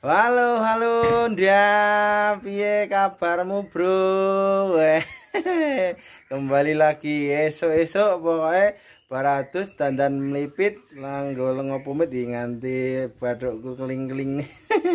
Halo, halo, Nda. Piye kabarmu, Bro? Weh. Kembali lagi esok-esok pokoknya baratus dandan melipit langgo lengo pumit di nganti badukku keling-keling.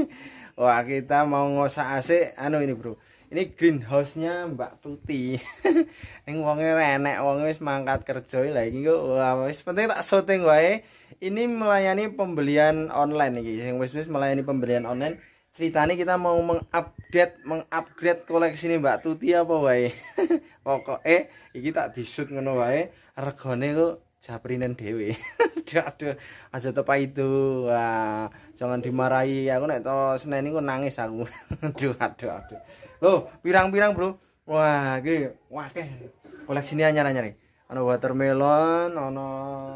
Wah, kita mau ngosa asik anu ini, Bro. ini greenhouse-nya Mbak Tuti. Ning wonge renek, wonge wis mangkat kerja lah iki kok wis penting tak syuting wae. Ini melayani pembelian online iki. Sing wis-wis melayani pembelian online. Ceritanya kita mau mengupdate, mengupgrade koleksi ini Mbak Tuti apa wae. Pokoke iki tak disut ngono wae, regane kok japrinen dhewe. Aduh, aja tepa itu. Wah, jangan dimarahi. Aku nek to Senin iku nangis aku. aduh, aduh, aduh. loh pirang-pirang bro wah gini wah keh koleksi ini anyar anyar ono watermelon ono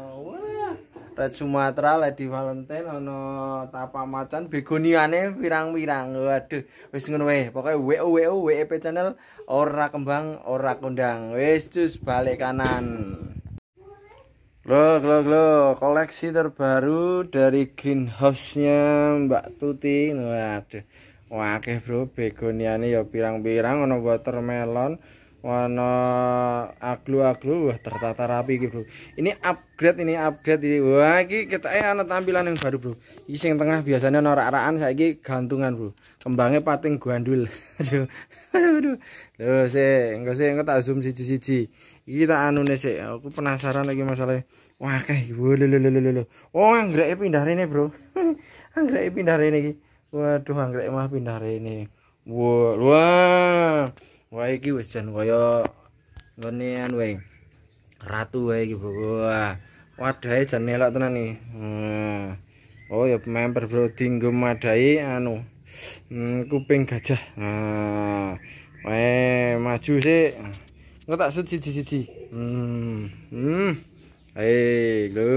wah red sumatera lady valentine ono tapa macan begoniane pirang-pirang waduh wis ngono weh pokoke wo wo wep channel ora kembang ora kondang wis cus balik kanan Loh, loh, loh, koleksi terbaru dari greenhouse-nya Mbak Tuti. Waduh, kayak bro, begoniane ya pirang-pirang ana watermelon, ana aglu-aglu wah tertata rapi iki bro. Ini upgrade ini upgrade ini. Wah iki ketoke eh, ana tampilan yang baru bro. Iki sing tengah biasanya ana rak-rakan saiki gantungan bro. Kembangnya pating gandul. aduh aduh. Lho sik, engko sik engko tak zoom siji-siji. Iki tak anune sik. Aku penasaran lagi masalah. Wah kayak lho lho lho lho. Oh anggreke pindah rene bro. anggreke pindah rene iki. Waduh anggrek mah pindah hari ini. Wah, wah. Wah iki wis jan kaya ngenean wae. Ratu wae iki, Bro. Wah. Waduh ae jan elok tenan iki. Hmm. Oh ya member Bro dinggo madai anu. Hmm, kuping gajah. Hmm. Wah, maju sih. Nggak tak sut siji-siji. Hmm. Hmm. Hei, lho.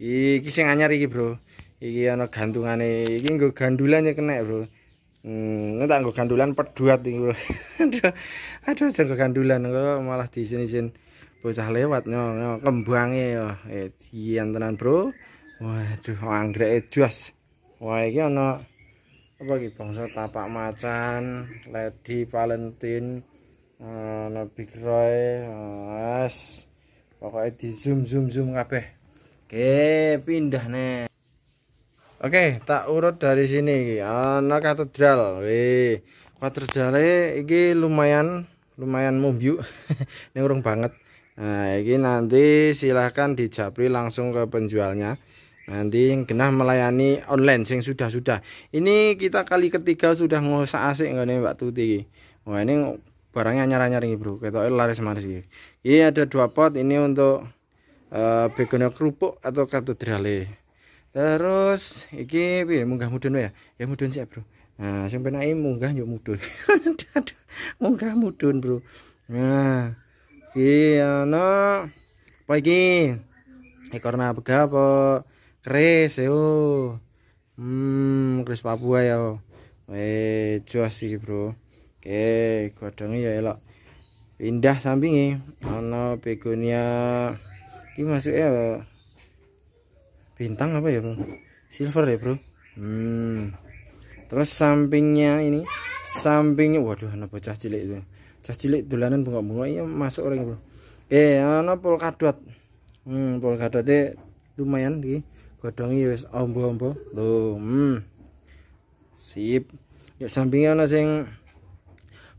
Iki sing anyar iki, Bro. iki ana gantungane iki nggo gandulan ya kena bro hmm tak nggo gandulan peduat iki bro aduh aja gandulan malah di sini sin bocah lewat yo kembange eh, yo iya tenan bro waduh anggrek jos wah iki ana apa iki bangsa tapak macan lady valentine eh, ana big roy eh, wes pokoke di zoom zoom zoom kabeh Oke, pindah nih. Oke, tak urut dari sini. Ana katedral. Wih, katedrale iki lumayan lumayan mumbiu. Ini urung banget. Nah, ini nanti silahkan dijapri langsung ke penjualnya. Nanti genah melayani online sing sudah-sudah. Ini kita kali ketiga sudah ngosak asik nih, Mbak Tuti Wah, ini barangnya nyarang nih Bro. Kita laris manis iki. Ini ada dua pot, ini untuk uh, eh, begonia kerupuk atau katedrale terus iki piye munggah mudun ya ya mudun siap bro nah sing penake munggah yuk mudun munggah mudun bro nah iki ana apa iki ekorna bega apa keris yo hmm keris Papua ya weh jos sih bro oke godhonge ya elok pindah nih. ana begonia iki masuk ya bintang apa ya bro silver ya bro hmm terus sampingnya ini sampingnya waduh anak bocah cilik itu cah cilik dulanan bunga-bunga iya, ini masuk orang bro eh anak polkadot hmm polkadotnya lumayan di godongnya wis ombo-ombo loh hmm sip ya sampingnya anak sing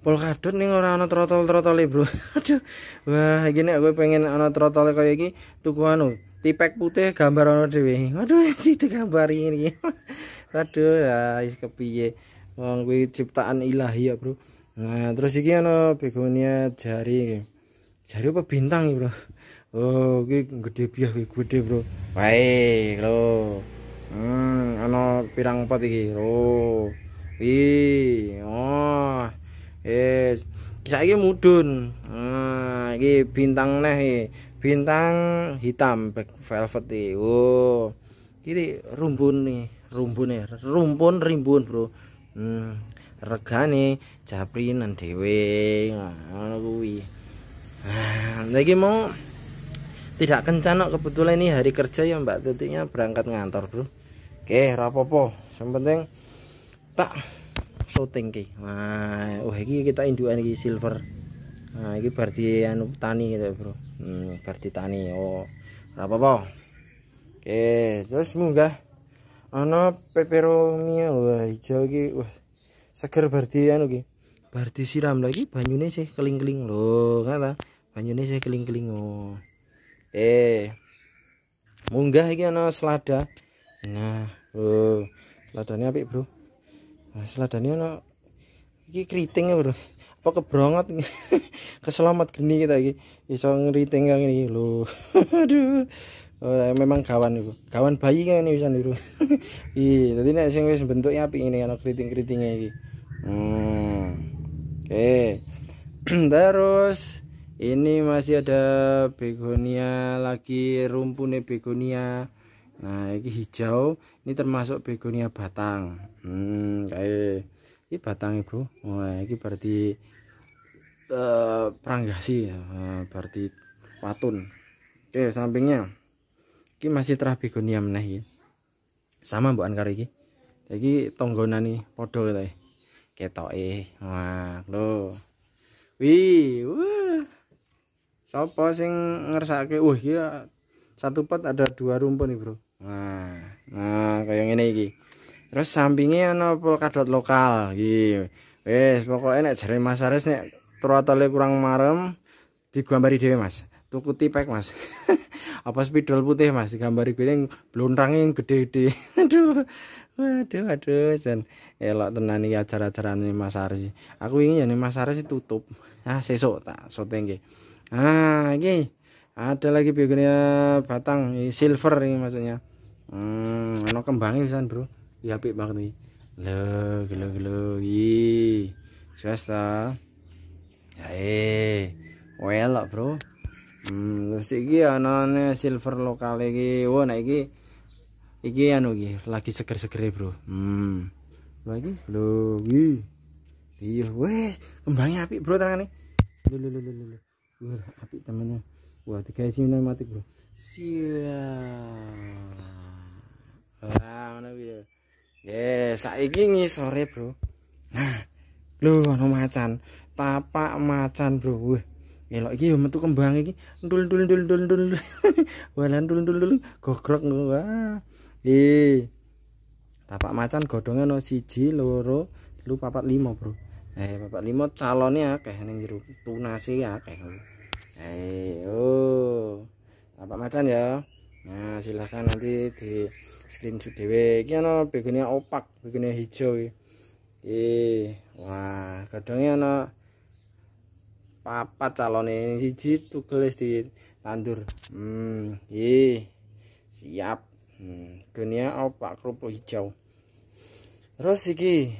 polkadot nih orang anak trotol trotol Bro. Aduh. Wah, gini aku pengen anak trotol kayak gini tuku anu tipek putih gambar ono dhewe. itu gambar ini waduh ya wis kepiye. Wong kuwi ciptaan Ilahi ya, Bro. Nah, terus iki ono begonia jari. Jari apa bintang ya, Bro? Oh, iki gede biah iki gede, Bro. Wae, lo Hmm, ono pirang pot iki. Lho. Ih, oh. Eh, saiki mudun Nah, iki bintang neh iki bintang hitam black velvet oh kiri rumbun nih rumbun nih ya, rumpun rimbun bro hmm, regane nang dhewe ngono kuwi ah, lagi mau tidak kencan kebetulan ini hari kerja ya Mbak Tutiknya berangkat ngantor bro oke rapopo yang penting tak syuting ki wah oh iki kita induan iki silver nah ini berarti anu tani gitu ya, bro hmm, berarti tani oh apa apa oke terus munggah ana peperomia wah hijau lagi wah seger berarti anu iki Berarti siram lagi banyune sih keling-keling lho kata banyune sih keling-keling oh eh munggah iki ana selada nah oh apa apik bro nah seladane ana iki keriting ya, bro apa kebrongot keselamat geni kita iki iso ngriting kang ini lho aduh oh, ya, memang kawan iku. Kawan bayi kan ini bisa niru. Ih, tadi nek sing wis bentuknya api ini ana keriting-keritinge iki. Hmm. Oke. Okay. Terus ini masih ada begonia lagi rumpune begonia. Nah, ini hijau, ini termasuk begonia batang. Hmm, kayak ini batang Bro. Wah, ini berarti uh, peranggasi uh, berarti patun Oke, sampingnya. ini masih begonia meneh ya. Sama lagi. karo tonggonan nih, podol padha ketok eh, Wah, loh. Wih, wah. Sopo sing ngersake? Wah, ya satu pot ada dua rumpun nih, Bro. Nah, nah kayak ini iki terus sampingnya ana polkadot lokal gitu. Wes pokoknya nek cari Mas Aris nek trotole kurang marem digambari dhewe Mas tuku tipek Mas apa spidol putih Mas digambari yang yang yang gede-gede aduh waduh aduh Dan elok tenan acara-acara nih Mas Aris aku ingin ya Mas Aris tutup ah sesok tak so nggih ah gini. ada lagi biogonia batang silver ini maksudnya hmm, ano kembangnya bisa bro Ih apik mak nih. Le gelo gelo. Ih. Swasta. well lah Bro. Hmm, terus iki anane silver lokal iki. wo, nek iki iki anu iki lagi seger seger Bro. Hmm. Lagi lo lho Iya, wes kembangnya api, Bro, Lo lo, lo, lo, lo, Wah, api temennya. Wah, tiga sinyal mati, Bro. Siap. Ah, mana kuwi. Ya. Yes, saiki ngi sore, Bro. Nah, lho ono anu macan, tapak macan, Bro. Wih, ngelok iki yo metu kembang iki. Ndul ndul ndul ndul ndul. Walan ndul ndul ndul gogrok wah. Eh. Tapak macan godhonge ono siji, loro, telu, papat, lima, Bro. Eh, papat lima calonnya akeh ning jero tunase akeh. Eh, oh. Tapak macan ya. Nah, silahkan nanti di screenshot dewe iki ana begone opak begone hijau iki wah kadangnya ana papat calone siji tugel di tandur hmm iki siap hmm, dunia opak kerupuk hijau terus iki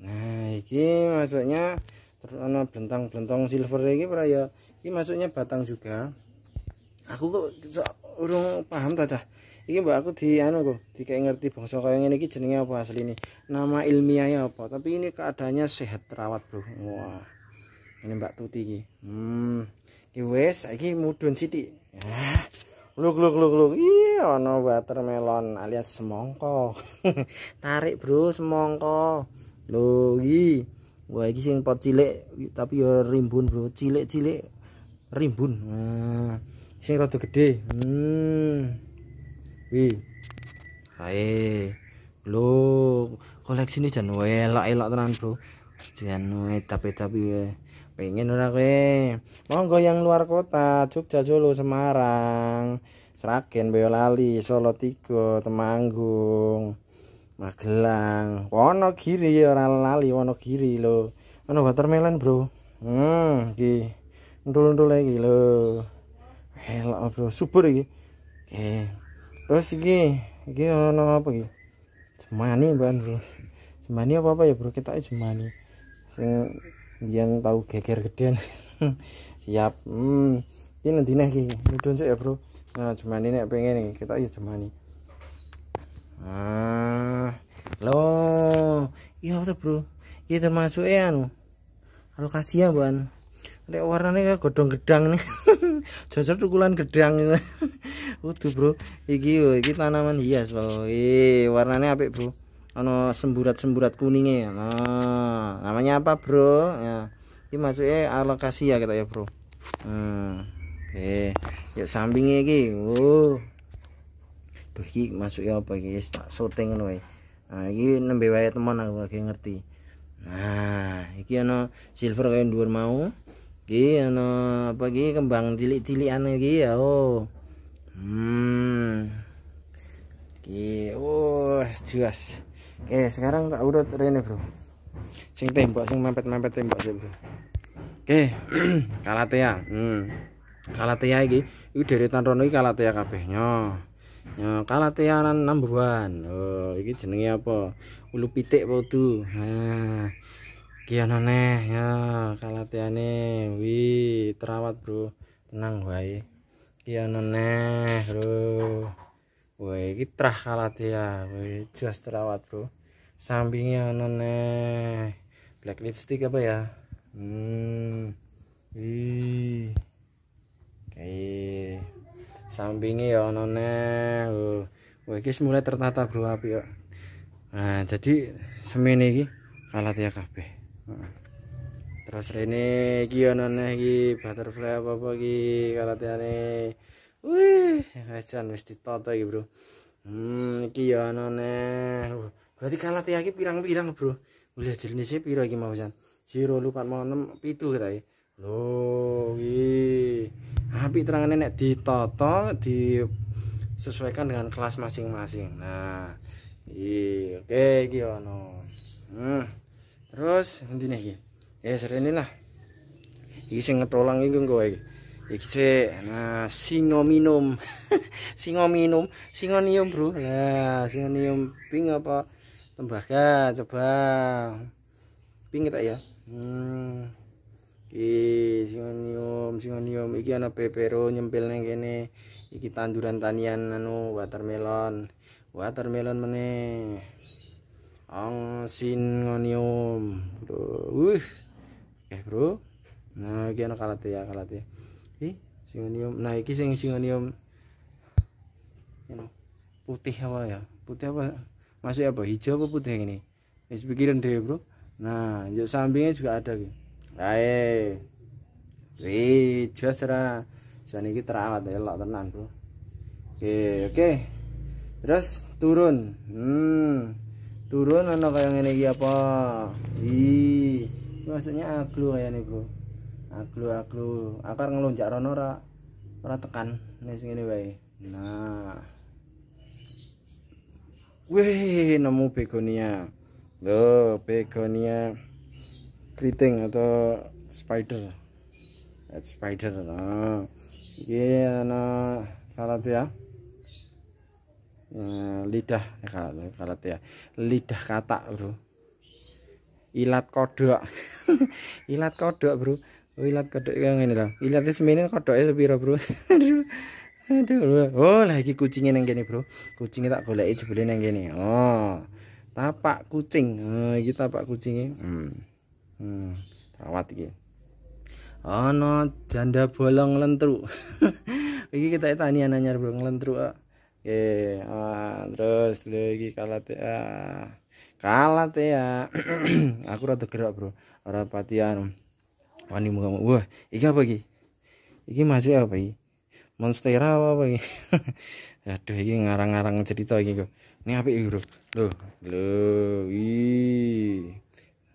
nah iki maksudnya terus ana bentang-bentang silver iki ora ya iki maksudnya batang juga aku kok urung paham tadah iki mbak aku di anu kok di kayak ngerti bangsa kaya ini iki jenenge apa asli ini nama ilmiahnya apa tapi ini keadaannya sehat terawat bro wah ini mbak tuti iki hmm iki wes iki mudun siti eh, luk luk luk luk iya ono watermelon alias semongko tarik bro semongko loh iki wah iki sing pot cilik tapi ya rimbun bro cilik cilik rimbun nah sing rada gede hmm Wi. Hai. Lho, koleksi ini jan lah elok tenan, Bro. Jan tapi tapi pengen ora mau Monggo yang luar kota, Jogja, Solo, Semarang, Seragen Boyolali, Solo Tigo, Temanggung, Magelang, Wonogiri ya Orang lali Wonogiri lo. Mana watermelon, Bro. Hmm, di, ndul-ndul lagi lo Elok, Bro. super lagi, Oke. Okay terus iki iki ono apa iki jemani ban bro jemani apa apa ya bro kita jemani sing biyen tahu geger gedean siap hmm ini nanti nih ini mudun ya bro nah jemani nih pengen kita aja iya jemani ah lo iya bro iya termasuk ya anu alokasi ya ban Lek warnane kaya godong gedang nih. Jajar tukulan gedang. Waduh, Bro. Iki yo iki tanaman hias loh. Eh, warnane apik, Bro. Ono semburat-semburat kuningnya. Nah, namanya apa, Bro? Ya. Iki masuknya alokasi ya kita ya, Bro. Hmm. Oke. Eh, ya sampingnya iki. Oh. Duh, iki masuknya apa iki? pak tak syuting ngono Nah, iki nembe wae teman aku lagi ngerti. Nah, iki ano silver kaya dua mau. Gih, ana apa ki kembang cilik-cilikan gih ya oh hmm gih, oh jelas oke sekarang tak urut rene bro sing tembok sing mepet-mepet tembok sih bro oke kalatea hmm kalatea iki iku dari rono iki kalatea kabeh nyo nyo kalatea number 1 oh ini jenenge apa ulu pitik podo ha kian aneh ya kalatiane wi terawat bro tenang wae kian aneh bro wae kita trah kalatia ya. wae jelas terawat bro sampingnya aneh black lipstick apa ya hmm wi kayak sampingnya ya aneh wae kis mulai tertata bro api ya nah jadi semini ki kalatia ya kabeh terus ini iki nengi butterfly apa apa kalau kalatane wih hasan mesti toto iki bro hmm iki ya berarti kalate iki pirang-pirang bro ulah jenisnya piro iki mau san 0 lupa mau enam pitu kita ya lho iki api ah, terangane nek ditoto disesuaikan dengan kelas masing-masing nah iya oke iki ya hmm terus nanti nih ya sering ini lah ini sing ngetrolang ini gue iki sik nah singo minum singo minum singonium bro lah singonium ping apa tembaga coba pink kita ya hmm iki singonium singonium iki ana pepero nyempil neng kene iki tanduran tanian anu watermelon watermelon meneh ang sinonium, wih eh bro nah iki ana kalate ya kalate ya. ih singonium nah iki sing singonium putih apa ya putih apa masuk apa hijau apa putih ini wis pikiran deh bro nah yuk sampingnya juga ada gitu ae wih jelas ra jan terawat ya lak tenang bro oke oke terus turun hmm turun anak kayak ini iki apa ih maksudnya aglu kayak nih bro aglu aglu akar ngelonjak rono ora ora tekan wis ini baik. nah Wih, nemu begonia. Loh, begonia keriting atau spider. spider. Nah, ini anak salah ya. Eh, lidah kalat ya lidah kata bro ilat kodok ilat kodok bro oh, ilat kodok yang ini loh ilatnya kodok ya sepiro bro aduh aduh oh lagi kucingnya yang gini bro kucingnya tak golek jebule yang gini oh tapak kucing oh, iki tapak kucingnya hmm. hmm. rawat iki oh, no, janda bolong lentru iki kita tanya anyar bro lentru oh oke eh, ah, terus lagi kalah ah. kalah ya aku rada gerak bro ora patian wani muka wah iki apa iki iki masih apa iki monstera apa, apa iki aduh iki ngarang-ngarang cerita iki kok ini apa iki bro Loh, lho ih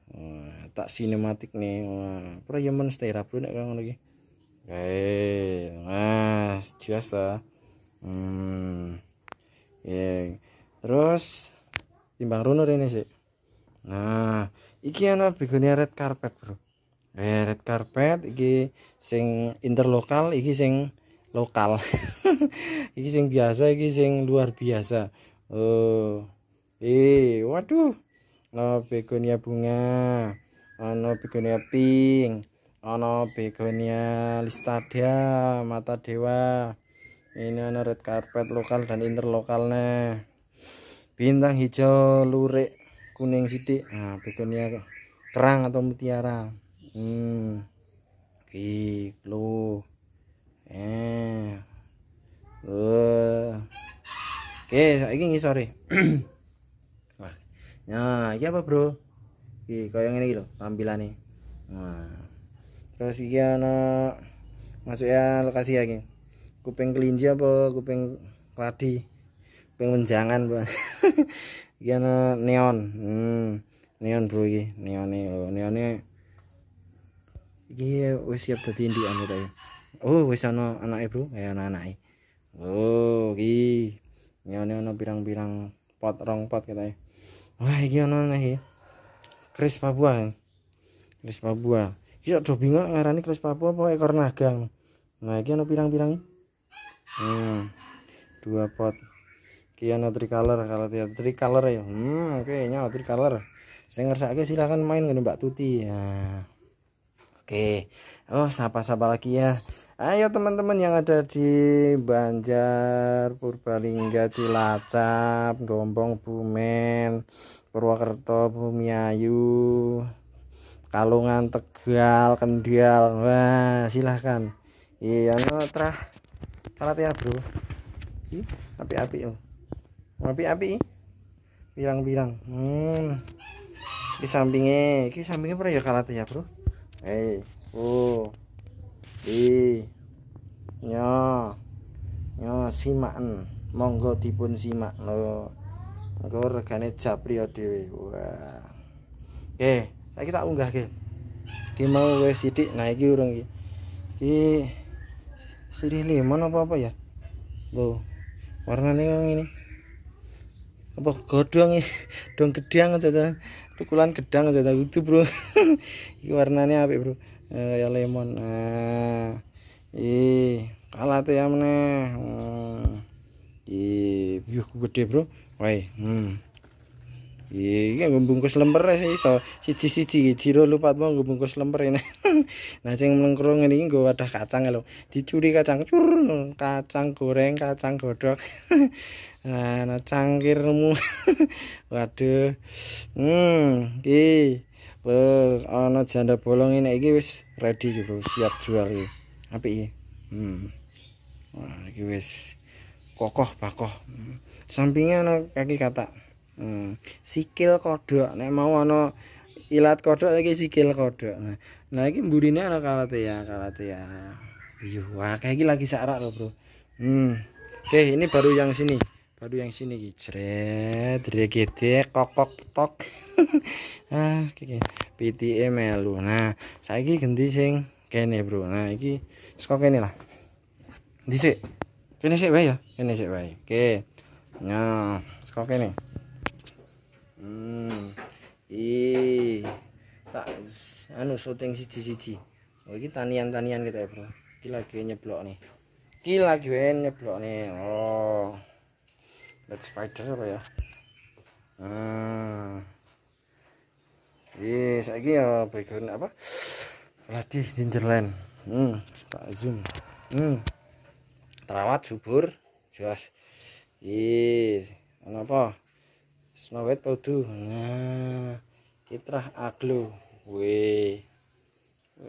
wah, tak sinematik nih wah pura ya monstera bro nek ngono iki eh jelas lah hmm yeah. terus timbang runner ini sih nah iki ana begonia red carpet bro eh, red carpet iki sing interlokal iki sing lokal iki sing biasa iki sing luar biasa oh eh waduh ana begonia bunga ana begonia pink ana begonia listadia mata dewa ini ada red carpet lokal dan interlokalnya bintang hijau lurik kuning sidik nah begonia kerang atau mutiara hmm gitu eh uh. oke okay, nih ngi sore wah nah iki apa bro iki kau yang ini lho tampilan nah terus iya ana masuk ya lokasi ya gini kuping kelinci apa kuping keladi kuping menjangan pak iki neon hmm neon bro iki neone neon ini, iki wis siap dadi anu ta ya? oh wis ana anake bro ya ana anake oh iki neon ana pirang-pirang pot rong pot kita katanya wah iki ana aneh ya. Kris Papua ya. Kris Papua iki udah do bingung ngarani Kris Papua apa ekor naga. nah iki ana pirang-pirang hmm, dua pot kiano color kalau tidak color ya hmm oke okay, nyawa tricolor saya ngerasa oke silahkan main dengan mbak tuti ya oke okay. oh sapa-sapa lagi ya ayo teman-teman yang ada di Banjar Purbalingga Cilacap Gombong Bumen Purwokerto Bumiayu Kalungan Tegal Kendal wah silahkan iya no trah salat ya bro api-api loh api-api bilang bilang, hmm di sampingnya ini sampingnya pernah ya kalah ya bro eh oh di nyo nyo simakan monggo dipun simak lo monggo regane japriyo dhewe wah oke Saya kita unggah ke di mau wis sithik nah ini, urung iki Siri lemon apa apa ya tuh warnanya yang ini apa godong ya dong gedang aja tuh tukulan gedang aja tuh itu bro ini warnanya apa bro eh, ya lemon nah ih kalah tuh ya mana hmm. ih gede bro wah hmm. iki mbungkus lemper sih iso siji-siji jiro lupa mau mbungkus lemper ini nah sing mlengkrung ngene iki nggo wadah kacang lho dicuri kacang cur kacang goreng kacang godok nah nah cangkirmu waduh hmm iki ana janda bolong ini iki wis ready gitu siap jual iki apik iki hmm wah iki wis kokoh bakoh hmm. sampingnya ana kaki kata Hmm, sikil kodhok nek mau ana ilat kodhok iki sikil kodhok. Nah, nah iki mburine ana kalatea, ya Iya, wah kayak iki lagi sarak lo Bro. Hmm. Oke, okay, ini baru yang sini. Baru yang sini iki. Jret, regede kokok tok. ah, iki l e melu. Nah, saiki ganti sing kene, Bro. Nah, iki saka kene lah. Dhisik. Kene sik wae ya, kene sik wae. Oke. Okay. Nah, saka kene. Hmm. Eh. Tak anu syuting siji-siji. Oh iki tanian-tanian kita ya, Bro. Iki lagi nyeblok nih. Iki lagi nyeblok nih. Oh. Let's spider ya? Hmm. Eh, saiki ya background apa? Lagi Gingerland. Hmm, tak zoom. Hmm. Terawat subur jelas. Ih, apa? Snow White Powdu nah kitrah aglo weh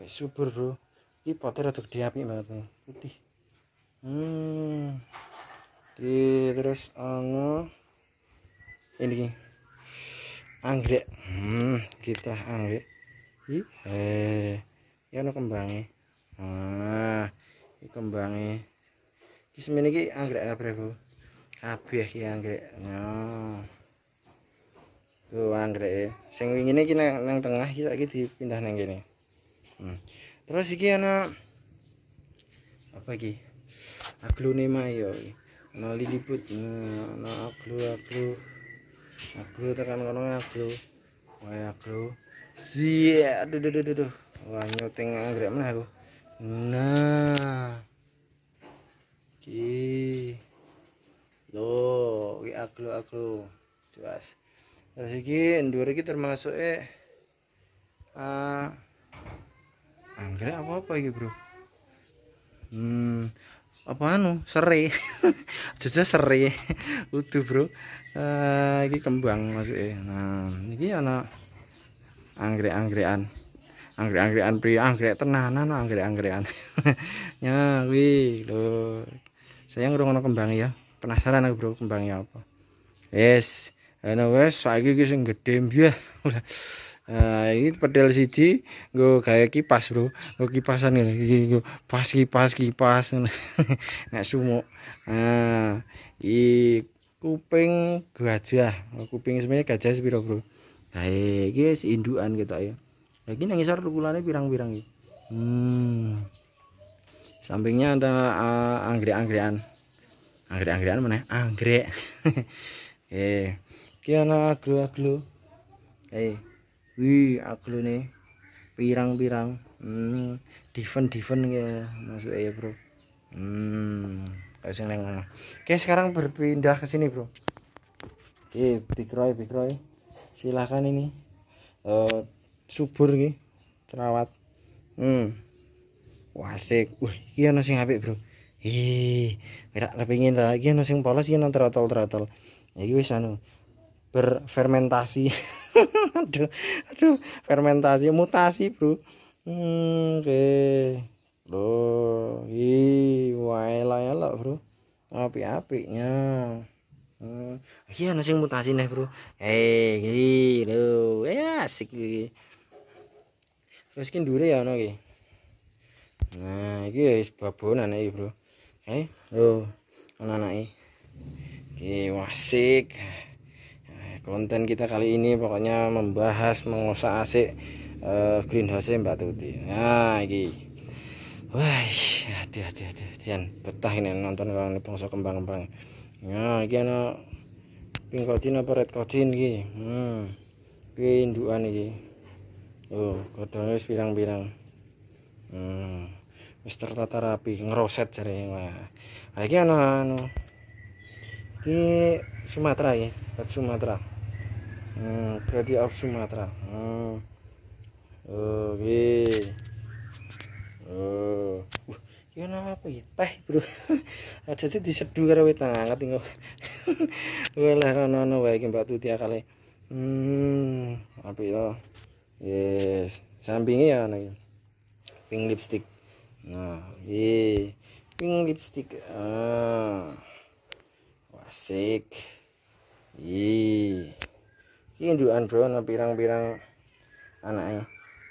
subur bro ini potnya rada gede api banget putih hmm di terus ano ini anggrek hmm kita anggrek ih eh ya no kembangnya ah ini kembangnya ini semini ini anggrek apa kabeh ini anggrek nah tuh oh, anggrek ya. sing wingi iki nang, tengah kita saiki pindah nang kene hmm. terus iki ana apa iki aglonema ya ana liliput ana aglo aglo aglo tekan kono aglo wae aglo si aduh aduh aduh, aduh. wah nyuting anggrek mana aku nah ki lo ki aglo aglo jelas Terus ini endure ini termasuk eh uh, ah, anggrek ah, apa apa ini bro hmm apa anu Seri, jadi seri, utuh bro uh, ah, ini kembang masuk eh nah ini anak anggrek-anggrekan anggrek-anggrekan pria anggrek tenanan anggrek-anggrekan ya wih lo saya ngurung kembang ya penasaran aku bro kembangnya apa yes ana wes saiki iki sing gedhe mbyah eh, Nah, ini pedal siji nggo gawe kipas, Bro. Nggo kipasan ngene iki nggo pas kipas kipas nek sumo. Nah, eh, i kuping gajah. Kuping sebenarnya gajah sepiro, Bro? Nah, iki wis indukan ketok ya. Lagi nang isor rukulane pirang-pirang iki. Hmm. Sampingnya ada uh, eh, anggrek-anggrekan. Anggrek-anggrekan mana? Anggrek. eh. Kiana aglo aglo. Eh, wi aglo nih. Pirang-pirang. Hmm, different different ya masuk ya, Bro. Hmm, kayak sing neng Oke, sekarang berpindah ke sini, Bro. Oke, Big Roy, Big Roy. Silahkan ini. Uh, subur nih terawat. Hmm. wasek, wih kiana iki sing Bro. hi, merak kepingin lagi Iki ana polos, iki ana trotol-trotol. ya wis anu, berfermentasi aduh aduh fermentasi mutasi bro hmm, oke lo loh hi waela ya bro api apinya hmm. iya nasi mutasi nih bro eh hey, lo ya asik gini. terus kini dure ya ono nah ini wis babonan nih bro eh hey, lo anak ini Oke, wasik konten kita kali ini pokoknya membahas mengosak asik uh, eh, greenhouse Mbak Tuti nah ini. wah aduh aduh aduh jan betah ini nonton kalau ini bangsa kembang-kembang nah ini ana pink cotton apa red cotton iki hmm Ini induan iki oh godhonge wis pirang-pirang hmm wis tertata rapi ngeroset jare nah, iki ana anu Sumatera ya, Sumatera hmm, berarti harus Sumatera hmm. oke okay. oh uh, ini nama apa ya teh bro aja tuh diseduh karo wit hangat engko wala ono ono wae iki Mbak Tuti akale hmm apik to yes sampinge ya ono pink lipstick nah iya pink lipstick ah wasik. iya iki ndukan bro pirang-pirang anake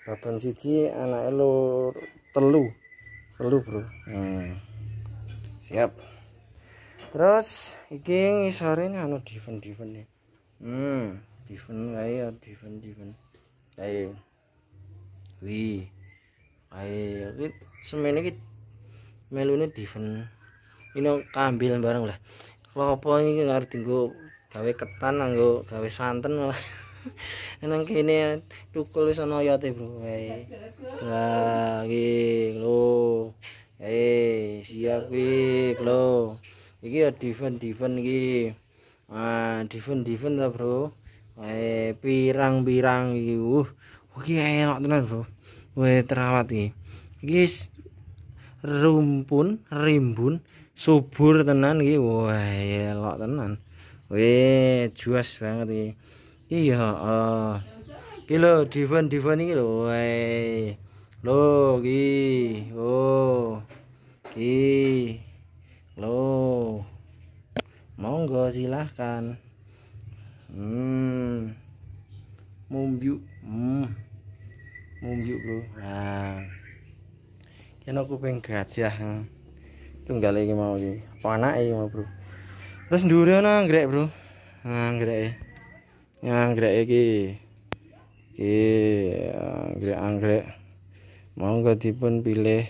babon siji anake lur telu telu bro hmm. siap terus iki isore ini anu diven diven ya hmm diven kae ya diven diven kae wi kae iki semene iki melune diven ini kambil bareng lah klopo ini ngarep tinggal gawe ketan anggo gawe santen malah nang kene cukul wis ana ayate bro wah, lagi lo eh siap wi lo iki ya diven diven iki ah diven diven ta bro wae pirang-pirang iki uh iki enak tenan bro wah terawat iki iki rumpun rimbun subur tenan iki wae elok tenan weh juas banget iki iya heeh iki lho diven-diven iki lho weh lho iki oh iki lho monggo silahkan hmm mumbyuk hmm mumbyuk bro nah kena kuping gajah hmm. tunggal iki mau iki panai mau bro Terus ndure ana anggrek, Bro. anggrek. E. Ya anggrek iki. Iki ya, anggrek-anggrek. Monggo dipun pilih.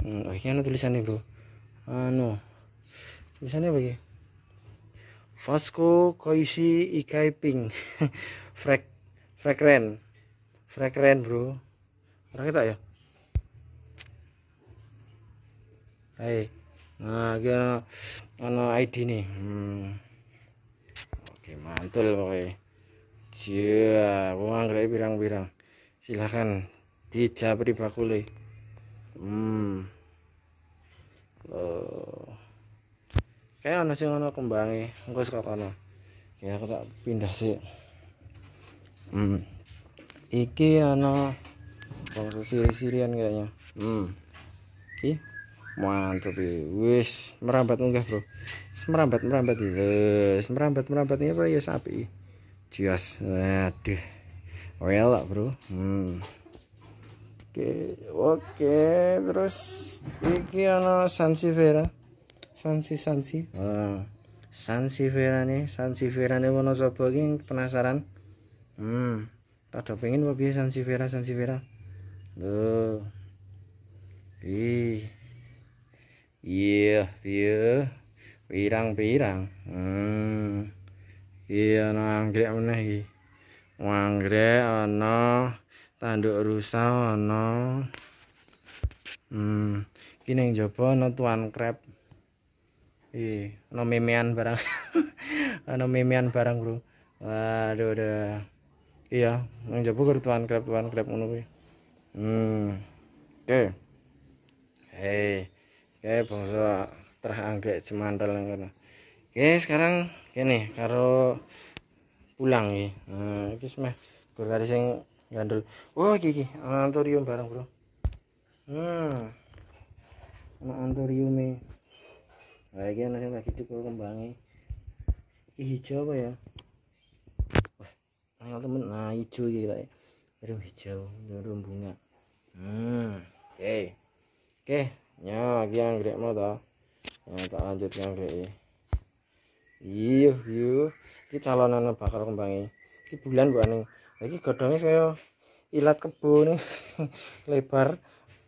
Hmm, oh, iki ana tulisannya, Bro. Anu. Tulisannya apa iki? Vasco Koishi Ikai Pink. Frek Frekren. Frekren, Bro. Ora ketok ya? Hai. Hey. Nah, kaya ano ID ni. Hmm. Oke, mantul pokoknya. Cia, uang gak birang-birang. Silakan dijabri bakule. Hmm. Oh. Kayak ono sing ono kembange, engko saka kono. Ya aku tak pindah sih. Hmm. Iki ana bangsa sirian kayaknya. Hmm. Iki mantap ya wis merambat munggah bro merambat merambat ya wis merambat merambat ini apa ya sapi jias aduh lah bro hmm. oke oke okay. terus iki sansi vera, sansi sansi ah. vera nih vera nih mau ini penasaran hmm ada pengen apa vera, sansi vera, loh, ih iya iya pirang-pirang hmm iya anggrek mana? iki anggrek ana tanduk rusa ana hmm kini yang jaba no tuan krep iya ana mimian barang. ana mimian barang, Bro. Waduh, aduh. Iya, yang nang ker tuan krep tuan krep ngono Hmm. Oke. Okay. Hei kayak bangsa terah anggrek cemandal kena oke sekarang kene karo pulang ya nah ini semua gur kari sing gandul oh gigi, iki bareng bro hmm ana ini, nah iki lagi dikul kembangi ini hijau apa ya Nah, temen, nah hijau gitu ya. Aduh hijau, aduh bunga. Hmm, oke. Okay. Oke, okay. Ya, iki anggrekmu ta. Nah, tak lanjut anggrek iki. Yuh, yuh. Iki calonane bakal kembang iki. bulan kok aning. Iki godhonge kaya ilat kebo Lebar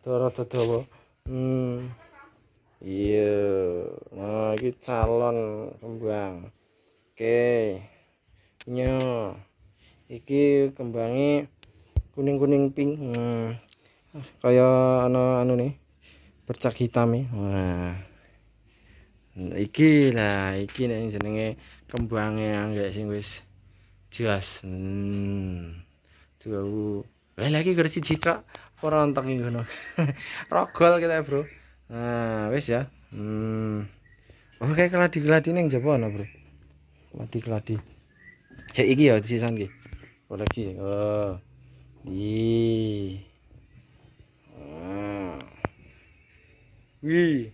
rada Hmm. Iya. Nah, iki calon kembang. Oke. Okay. Nyo. Iki kembangi kuning-kuning pink. Hmm. Kaya ana anu nih. percak hitam nah iki lah iki nih jenenge kembangnya yang gak wis jelas tuh hmm. eh lagi kursi cita orang tentang ini kan kita bro nah wis ya hmm. oke oh, keladi keladi nih jawab no bro keladi cek iki ya sisan gini koleksi oh di Wih.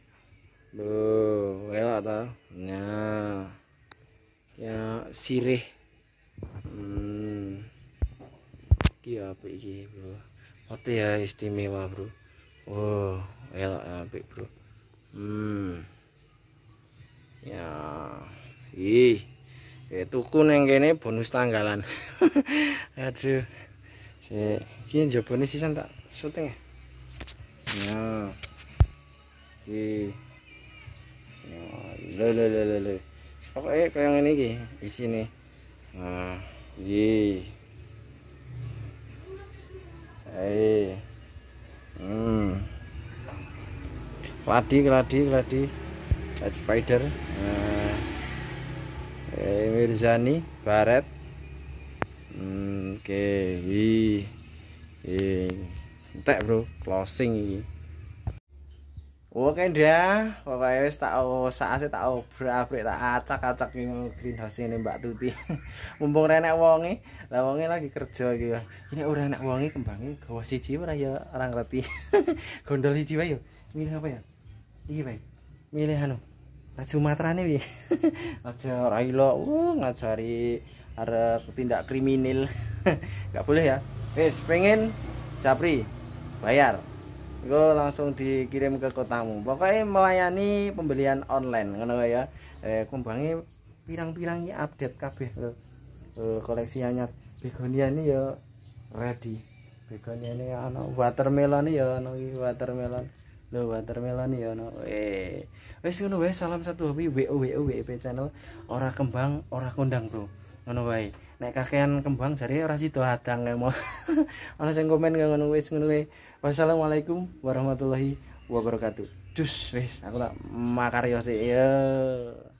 Loh, elak ta. Ya. Ya sirih. Hmm. Iki apik iki, Bro. Pote ya istimewa, Bro. Oh, elak apik, Bro. Hmm. Ya. Ih. Ya tuku ning kene bonus tanggalan. Aduh. Si, iki njobone sisan tak syuting ya. Ya. lagi le le le le le kayak yang ini gih di sini nah ye eh hmm keladi keladi keladi Red spider nah. eh Mirzani Baret hmm, oke okay. entek bro closing ini Oke oh, dah, pokoknya wis tak saase tak obrak-abrik tak acak-acak ning greenhouse ini Mbak Tuti. Mumpung renek wonge, lah wonge lagi kerja iki. Ya. Ini ora enak wonge kembange gawa siji ora ya ora ngerti. Gondol siji wae yo. Ya. Milih apa ya? Iki wae. Milih anu. Raju Sumatera nih, Aja ora ilo, uh, ngajari arep tindak kriminal. nggak boleh ya. Wis pengen Capri, bayar. Gue langsung dikirim ke kotamu. Pokoknya melayani pembelian online ngono ya. Eh kembangnya pirang-pirangnya update kabeh lo. E, eh, koleksi anyar begonia ini ya ready. Begonia ini ano watermelon ya ana watermelon. Lo watermelon ya ana. Eh. wes ngono wes salam satu hobi WO WO WP channel Orang kembang orang kondang, Bro. Ngono wae. Nek kakean kembang orang situ sida adang ya, mau. Orang sing komen ngono wes ngono wes. Wassalamualaikum warahmatullahi wabarakatuh. Cus, wis aku tak makaryo sih.